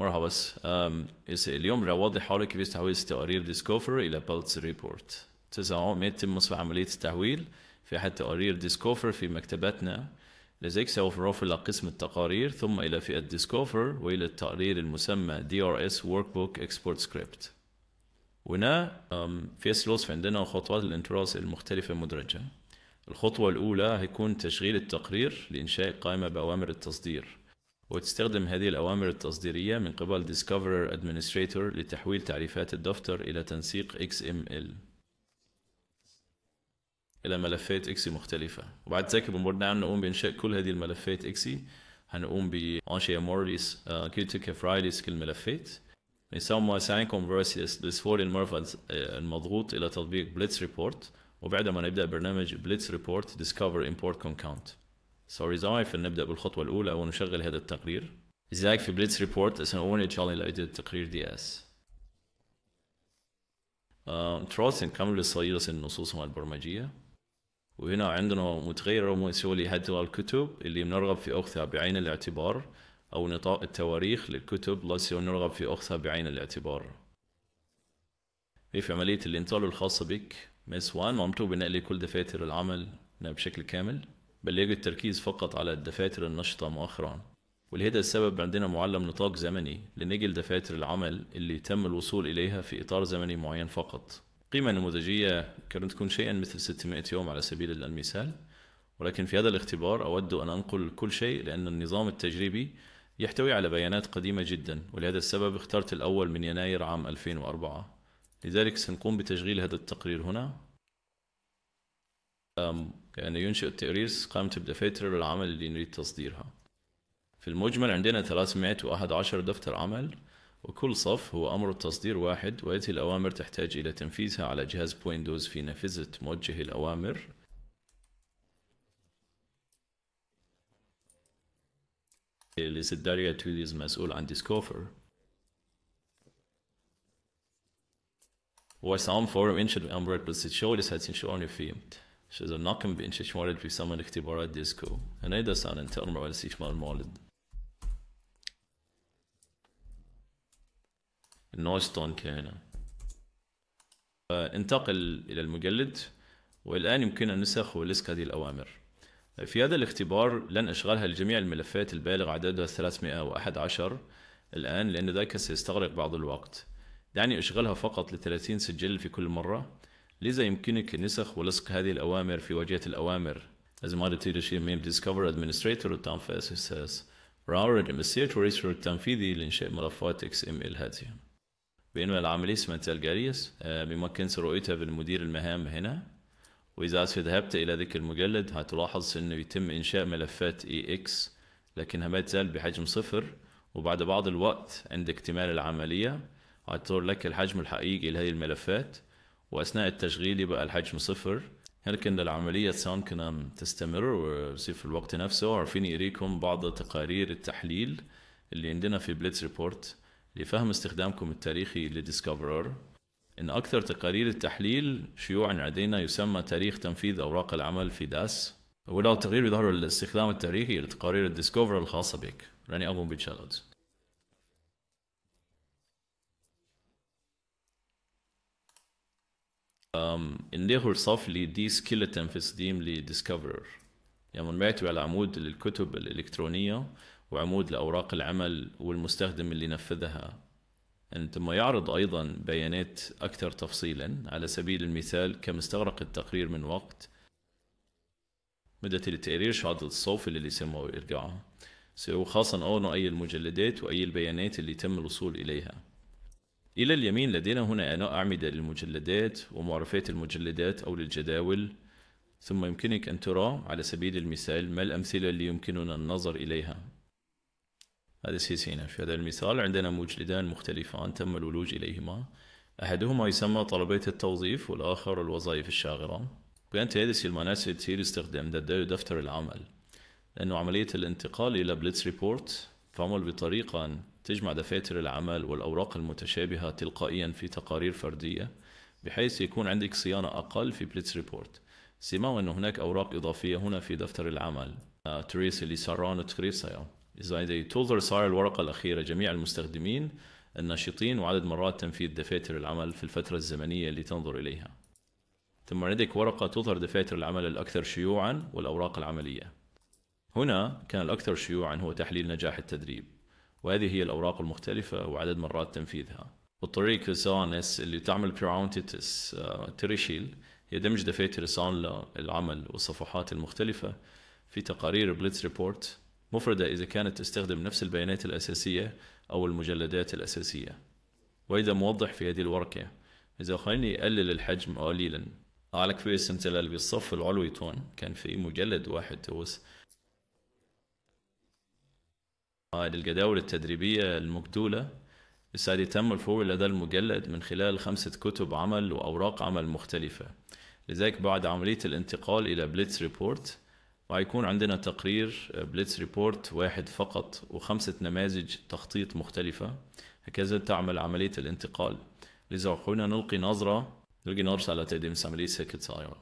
مرحبا بس اليوم رواضي حالك كيف تحويل تقارير ديسكوفر إلى بالتس ريبورت تسعة عام يتم مصبح عملية التحويل في أحد تقارير ديسكوفر في مكتبتنا لذلك سوف نروح إلى قسم التقارير ثم إلى فئة ديسكوفر وإلى التقرير المسمى DRS Workbook Export Script وهنا في الوصف عندنا خطوات الانتراس المختلفة مدرجة الخطوة الأولى هيكون تشغيل التقرير لإنشاء قائمة بأوامر التصدير وتستخدم هذه الأوامر التصديرية من قبل Discoverer Administrator لتحويل تعريفات الدفتر إلى تنسيق XML إلى ملفات إكسي مختلفة وبعد ذلك بمرنا نقوم بإنشاء كل هذه الملفات إكسي هنقوم بإنشاء مورليس كريتيكا فرايليس كل الملفات نسمى assign converses لسفور المرفض المضغوط إلى تطبيق Blitz Report وبعدما ما نبدأ برنامج Blitz Report discover import concount سوري زاي فلنبدا بالخطوه الاولى ونشغل هذا التقرير ازيك في بليتس ريبورت أول ان شاء الله لقيت التقرير دي اس تروس كامل الصغيرة النصوص البرمجيه وهنا عندنا متغير رموزي لهذه الكتب اللي بنرغب في أخذها بعين الاعتبار أو نطاق التواريخ للكتب التي نرغب في أخذها بعين الاعتبار في عملية الإنطال الخاصة بك مس وان ممتو بنقل كل دفاتر العمل بشكل كامل بل يجب التركيز فقط على الدفاتر النشطة مؤخرا ولهذا السبب عندنا معلم نطاق زمني لنجي دفاتر العمل اللي تم الوصول إليها في إطار زمني معين فقط قيمة نموذجية كانت تكون شيئا مثل 600 يوم على سبيل المثال ولكن في هذا الاختبار أود أن أنقل كل شيء لأن النظام التجريبي يحتوي على بيانات قديمة جدا ولهذا السبب اخترت الأول من يناير عام 2004 لذلك سنقوم بتشغيل هذا التقرير هنا يعني ينشئ التقرير قائمة الدفاتر العمل اللي نريد تصديرها في المجمل عندنا 311 دفتر عمل وكل صف هو أمر التصدير واحد ويأتي الأوامر تحتاج إلى تنفيذها على جهاز بويندوز في نافذة موجه الأوامر اللي سداريا داريا توليز مسؤول عن ديسكوفر وسام فورم انشد امبرت بس تشولس لسه شو فيه شو ناكم بإنشش مولد في سمن اختبارات ديسكو انا هنيدا سان انترم على مال مولد نوستون كان انتقل إلى المجلد والآن يمكن ان نسخ ولسك هذه الأوامر في هذا الاختبار لن أشغلها لجميع الملفات البالغ عددها 311 الآن لأن ذلك سيستغرق بعض الوقت دعني أشغلها فقط ل 30 سجل في كل مرة لذا يمكنك نسخ ولصق هذه الأوامر في واجهة الأوامر as a مدير ميم discover administrator تم في SSS راورد المسير ريسر التنفيذي لإنشاء ملفات XML هذه." بينما العملية اسمها تالجاريس آه، بمكنس رؤيتها بالمدير المهام هنا وإذا ذهبت إلى ذيك المجلد هتلاحظ إنه يتم إنشاء ملفات EX لكنها ما تزال بحجم صفر وبعد بعض الوقت عند اكتمال العملية هتظهر لك الحجم الحقيقي لهذه الملفات واثناء التشغيل يبقى الحجم صفر لكن العملية ساوند كنا تستمر ويصير في الوقت نفسه وعارفين يريكم بعض تقارير التحليل اللي عندنا في بليتس ريبورت لفهم استخدامكم التاريخي لديسكفرر إن أكثر تقارير التحليل شيوعا لدينا يسمى تاريخ تنفيذ أوراق العمل في داس ولو تغيير يظهر الاستخدام التاريخي لتقارير الديسكفرر الخاصة بك راني أقوم بالشالوتس النيهور صف لي دي سكيلتن في سديم لديسكفرر يعني منبعتوا على عمود للكتب الإلكترونية وعمود لأوراق العمل والمستخدم اللي نفذها ثم يعرض أيضا بيانات أكثر تفصيلا على سبيل المثال كم استغرق التقرير من وقت مدة التقرير شهادة الصوف اللي يسموه سواء وخاصة أو أي المجلدات وأي البيانات اللي تم الوصول إليها إلى اليمين لدينا هنا أعمدة للمجلدات ومعرفات المجلدات أو للجداول ثم يمكنك أن ترى على سبيل المثال ما الأمثلة اللي يمكننا النظر إليها هذا سيسينا في هذا المثال عندنا مجلدان مختلفان تم الولوج إليهما أحدهما يسمى طلبية التوظيف والآخر الوظائف الشاغرة كانت هذه المناسب تصير استخدام دفتر العمل لأنه عملية الانتقال إلى بليتس ريبورت تعمل بطريقة تجمع دفاتر العمل والأوراق المتشابهة تلقائيا في تقارير فردية بحيث يكون عندك صيانة أقل في بليتس ريبورت سمعوا أن هناك أوراق إضافية هنا في دفتر العمل آه، تريس اللي سرانو تريسيا إذا تظهر صار الورقة الأخيرة جميع المستخدمين الناشطين وعدد مرات تنفيذ دفاتر العمل في الفترة الزمنية اللي تنظر إليها ثم لديك ورقة تظهر دفاتر العمل الأكثر شيوعا والأوراق العملية هنا كان الأكثر شيوعا هو تحليل نجاح التدريب وهذه هي الأوراق المختلفة وعدد مرات تنفيذها والطريق ريسانس اللي تعمل براونتيتس آه، تريشيل هي دمج دفاتر رسالة العمل والصفحات المختلفة في تقارير بليتس ريبورت مفردة إذا كانت تستخدم نفس البيانات الأساسية أو المجلدات الأساسية وإذا موضح في هذه الورقة إذا خليني أقلل الحجم قليلا على كفيس السنة بالصف العلوي تون كان في مجلد واحد توس قائد الجداول التدريبية المجدولة يساعد يتم الفور لدى المجلد من خلال خمسة كتب عمل وأوراق عمل مختلفة لذلك بعد عملية الانتقال إلى بليتس ريبورت وهيكون عندنا تقرير بليتس ريبورت واحد فقط وخمسة نماذج تخطيط مختلفة هكذا تعمل عملية الانتقال لذا أخونا نلقي نظرة نلقي نظرة على تقديم عملية سكة سايرة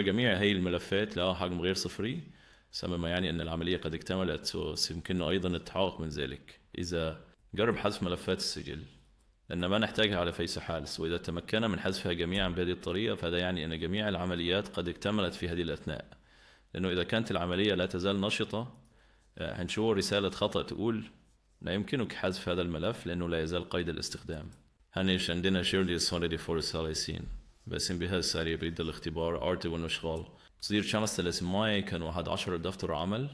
جميع هاي الملفات لها حجم غير صفري ثم ما يعني أن العملية قد اكتملت ويمكننا أيضا التحقق من ذلك إذا جرب حذف ملفات السجل لأن ما نحتاجها على فيس حالس وإذا تمكنا من حذفها جميعا بهذه الطريقة فهذا يعني أن جميع العمليات قد اكتملت في هذه الأثناء لأنه إذا كانت العملية لا تزال نشطة آه، هنشوف رسالة خطأ تقول لا يمكنك حذف هذا الملف لأنه لا يزال قيد الاستخدام هنيش عندنا شيرلي صار فور الثلاثين بس بها السريع بيد الاختبار أرتي ونشغال تصدير تشانس ماي كان واحد عشر دفتر عمل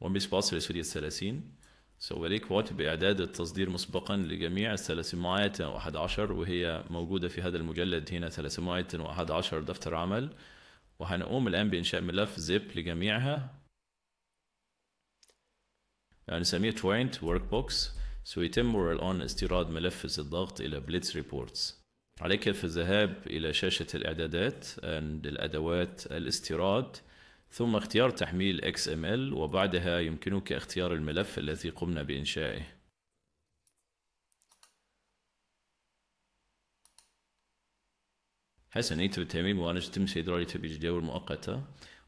وميس باصل لسوريا الثلاثين سواليك وقت بإعداد التصدير مسبقا لجميع الثلاثمائة واحد عشر وهي موجودة في هذا المجلد هنا ثلاثمائة واحد عشر دفتر عمل وهنقوم الآن بإنشاء ملف زيب لجميعها يعني نسميه يعني joint workbox سيتم so, مرور الآن استيراد ملف الضغط إلى بليتس ريبورتس عليك في الذهاب إلى شاشة الإعدادات عند الأدوات الاستيراد ثم اختيار تحميل XML وبعدها يمكنك اختيار الملف الذي قمنا بإنشائه حسنا يتم وانا جتم تم إدارتها بجدول مؤقتة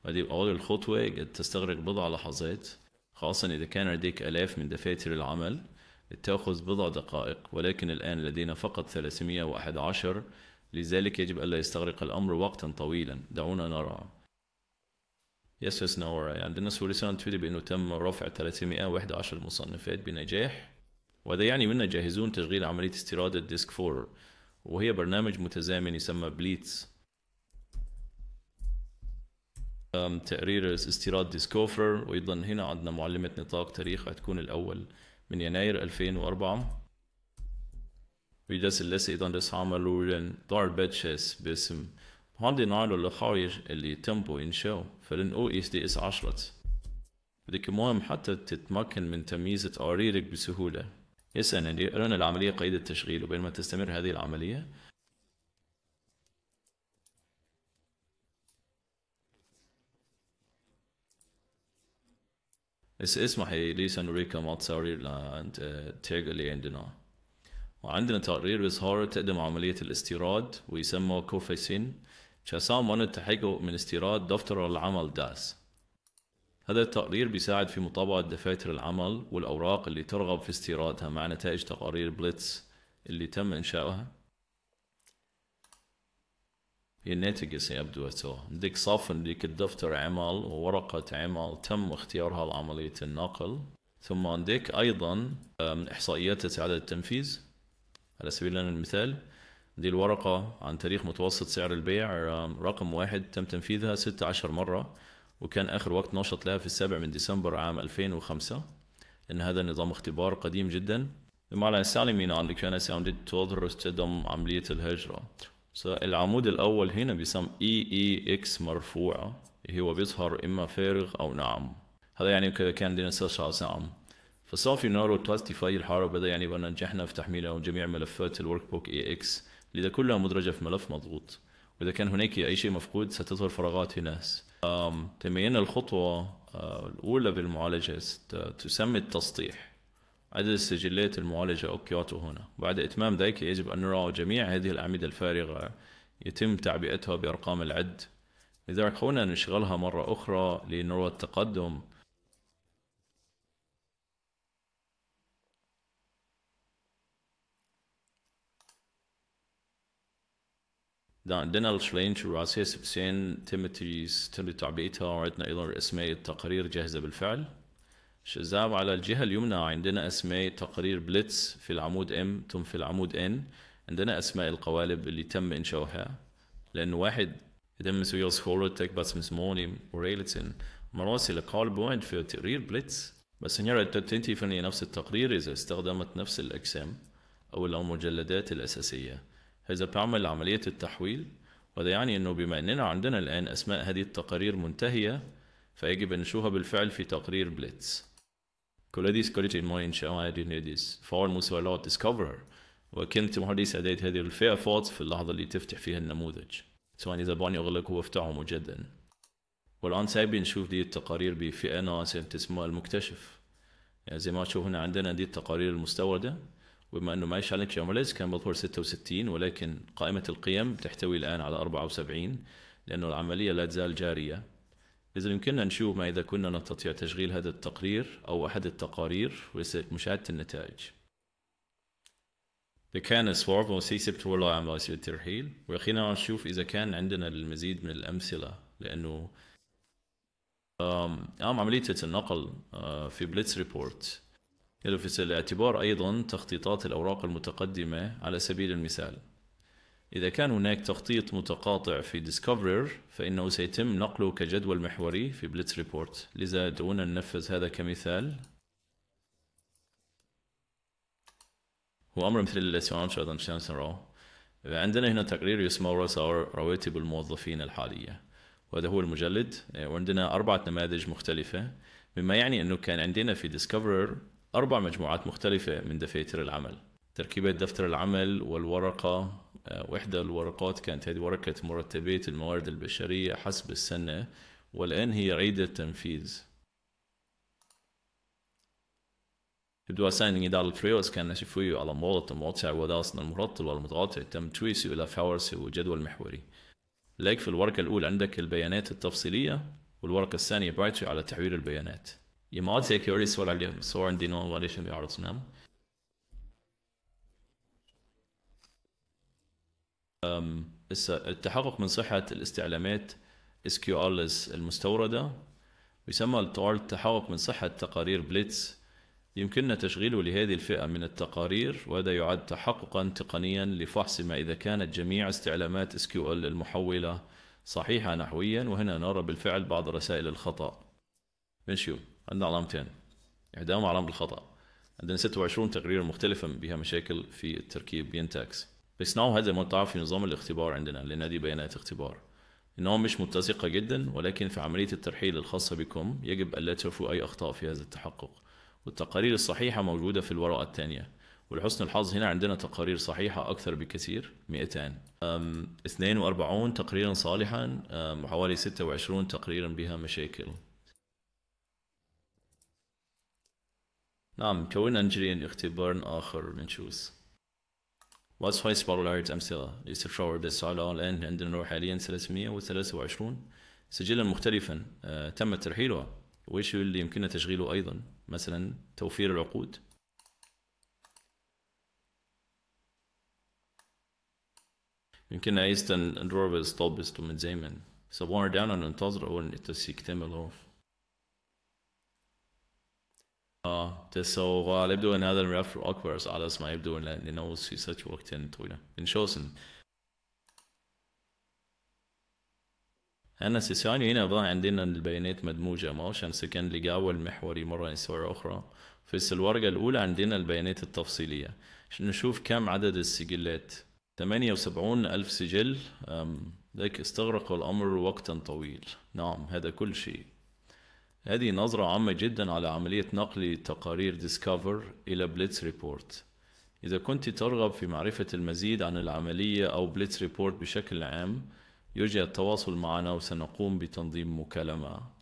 وهذه أول الخطوة تستغرق بضع لحظات خاصة إذا كان لديك ألاف من دفاتر العمل تأخذ بضع دقائق ولكن الآن لدينا فقط 311 لذلك يجب ألا يستغرق الأمر وقتا طويلا دعونا نرى يس يس نورا عندنا سوريسان تفيد بأنه تم رفع 311 مصنفات بنجاح وهذا يعني منا جاهزون تشغيل عملية استيراد الديسك 4 وهي برنامج متزامن يسمى بليتس تقرير استيراد ديسكوفر وأيضا هنا عندنا معلمة نطاق تاريخ هتكون الأول من يناير 2004 ويدرس الليسي إيضا درس عمله دار باتشيس باسم هاندي نايلو لخاير اللي تمبو إنشاو فلن أو اس دي إس عشرت بدك مهم حتى تتمكن من تمييز تقاريرك بسهولة يسأل اللي العملية قيد التشغيل وبينما تستمر هذه العملية بس اسمحي ليسا نوريكا ماتساري لأن تيغ اللي عندنا وعندنا تقرير بإظهار تقدم عملية الاستيراد ويسمى كوفيسين وانا التحقق من استيراد دفتر العمل داس هذا التقرير بيساعد في مطابعة دفاتر العمل والأوراق اللي ترغب في استيرادها مع نتائج تقارير بليتس اللي تم إنشاؤها ينتقص يبدو تو ديك صافن ديك الدفتر عمل وورقة عمل تم اختيارها لعملية النقل ثم عندك أيضا من إحصائيات استعادة التنفيذ على سبيل المثال دي الورقة عن تاريخ متوسط سعر البيع رقم واحد تم تنفيذها عشر مرة وكان آخر وقت نشط لها في السابع من ديسمبر عام 2005 لأن هذا نظام اختبار قديم جدا بمعنى سالمين عندك أنا ساوندت تدرس تدم عملية الهجرة العمود الأول هنا بيسمى إي إي إكس مرفوعة هو بيظهر إما فارغ أو نعم هذا يعني كذا كان دينا سيرش نعم فصافي نارو تواستيفاي الحارة بدأ يعني بأن نجحنا في تحميل جميع ملفات الورك بوك إي e إكس e لذا كلها مدرجة في ملف مضغوط وإذا كان هناك أي شيء مفقود ستظهر فراغات هنا تمينا الخطوة آه، الأولى بالمعالجة تسمى التسطيح عدد السجلات المعالجة أو كيوتو هنا بعد إتمام ذلك يجب أن نرى جميع هذه الأعمدة الفارغة يتم تعبئتها بأرقام العد لذلك هنا نشغلها مرة أخرى لنرى التقدم عندنا الشلين بسين تمتريز تمت تعبئتها وعدنا أيضا أسماء التقارير جاهزة بالفعل شذاب على الجهة اليمنى عندنا أسماء تقرير بليتس في العمود M ثم في العمود N عندنا أسماء القوالب اللي تم إنشاؤها لأن واحد مسوي مسويه تك بس مسموني وريلتسن مراسل قالب واحد في تقرير بليتس بس نرى التنتي فني نفس التقرير إذا استخدمت نفس الأجسام أو المجلدات الأساسية هذا بعمل عملية التحويل وهذا يعني أنه بما أننا عندنا الآن أسماء هذه التقارير منتهية فيجب أن نشوفها بالفعل في تقرير بليتس كولاديس كوليتي ماين شوادي ناديس فارموس ولا ديسكفرر وكنت مهردي سعديت هذه الفئه الفيرفورد في اللحظة اللي تفتح فيها النموذج سواء إذا بان يغلق هو افتحه مجددا والآن سايبين نشوف دي التقارير بفئة ناس تسمى المكتشف يعني زي ما تشوف هنا عندنا دي التقارير المستوردة وبما أنه ما يشعلك شاملز كان مظهور 66 ولكن قائمة القيم تحتوي الآن على 74 لأنه العملية لا تزال جارية إذا يمكننا نشوف ما إذا كنا نستطيع تشغيل هذا التقرير أو أحد التقارير ومشاهدة النتائج كان سوارف وسيسب تولى عم مواسم الترحيل وأخيرا نشوف إذا كان عندنا المزيد من الأمثلة لأنه أم عملية النقل آه، في بليتس ريبورت في الاعتبار أيضا تخطيطات الأوراق المتقدمة على سبيل المثال إذا كان هناك تخطيط متقاطع في Discoverer فإنه سيتم نقله كجدول محوري في Blitz Report لذا دعونا ننفذ هذا كمثال هو أمر مثل الذي سأنشر أيضا عندنا هنا تقرير يسمى رواتب الموظفين الحالية وهذا هو المجلد وعندنا أربعة نماذج مختلفة مما يعني أنه كان عندنا في Discoverer أربع مجموعات مختلفة من دفاتر العمل تركيبة دفتر العمل والورقة آه، وإحدى الورقات كانت هذه ورقة مرتبية الموارد البشرية حسب السنة والآن هي عيد التنفيذ يبدو أساين على الفريوس كان شفوي على موضة المواطع وداصن المرطل والمتقاطع تم تويسي إلى فاورسي وجدول محوري لك في الورقة الأولى عندك البيانات التفصيلية والورقة الثانية بايتري على تحويل البيانات يما أعطي هيك يوري سؤال عليهم صور عندي نوم وليش بيعرض نام التحقق من صحه الاستعلامات SQLS المستوردة ويسمى المستورده يسمى التحقق من صحه تقارير بليتس يمكننا تشغيله لهذه الفئه من التقارير وهذا يعد تحققا تقنيا لفحص ما اذا كانت جميع استعلامات SQL المحوله صحيحه نحويا وهنا نرى بالفعل بعض رسائل الخطا منشيو عندنا علامتين إعدام علامه الخطا عندنا 26 تقرير مختلفة بها مشاكل في التركيب بينتاكس بيصنعوا هذا ما تعرف في نظام الاختبار عندنا لأن دي بيانات اختبار إنها مش متسقة جدا ولكن في عملية الترحيل الخاصة بكم يجب ألا تشوفوا أي أخطاء في هذا التحقق والتقارير الصحيحة موجودة في الورقة الثانية ولحسن الحظ هنا عندنا تقارير صحيحة أكثر بكثير 200 42 تقريرا صالحا وحوالي 26 تقريرا بها مشاكل نعم كونا نجري اختبار آخر من شوز واتس فايس سبولايرز ام ستيل ليست بس على الان عندنا نروح حاليا 323 سجلا مختلفا آه، تم ترحيله وايش اللي يمكننا تشغيله ايضا مثلا توفير العقود يمكننا ايضا نروح بالستوب من زيمن ما صبونا داون ننتظر اول التسيك تم So uh, لا يبدو أن هذا الرف أكبر على ما يبدو لأنه في ست وقتين طويلة انشوسن أنا سيسان هنا بقى عندنا البيانات مدموجة ما عشان سكان لقاوة المحوري مرة نسوي أخرى في الورقة الأولى عندنا البيانات التفصيلية نشوف كم عدد السجلات 78 ألف سجل لكن استغرق الأمر وقتا طويل نعم هذا كل شيء هذه نظرة عامة جدا على عملية نقل تقارير ديسكفر إلى بليتس ريبورت إذا كنت ترغب في معرفة المزيد عن العملية أو بليتس ريبورت بشكل عام يرجى التواصل معنا وسنقوم بتنظيم مكالمة